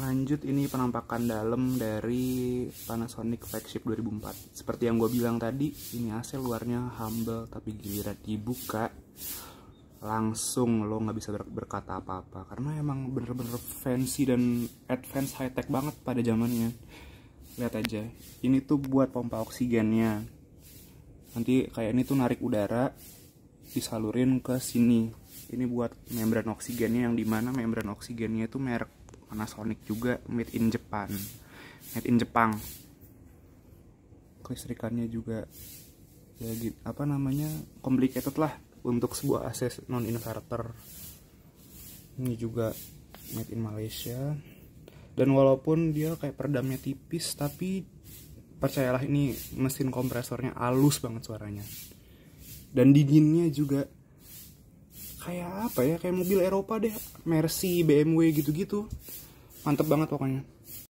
lanjut ini penampakan dalam dari Panasonic flagship 2004 seperti yang gue bilang tadi ini AC luarnya humble tapi giliran dibuka langsung lo nggak bisa ber berkata apa-apa karena emang bener-bener fancy dan advance high tech banget pada zamannya lihat aja ini tuh buat pompa oksigennya nanti kayak ini tuh narik udara disalurin ke sini ini buat membran oksigennya yang dimana membran oksigennya itu merek Panasonic juga made in Japan made in Jepang kelistrikannya juga ya apa namanya complicated lah untuk sebuah AC non inverter ini juga made in Malaysia dan walaupun dia kayak peredamnya tipis tapi percayalah ini mesin kompresornya halus banget suaranya dan dinginnya juga kayak apa ya kayak mobil Eropa deh Mercy BMW gitu-gitu mantep banget pokoknya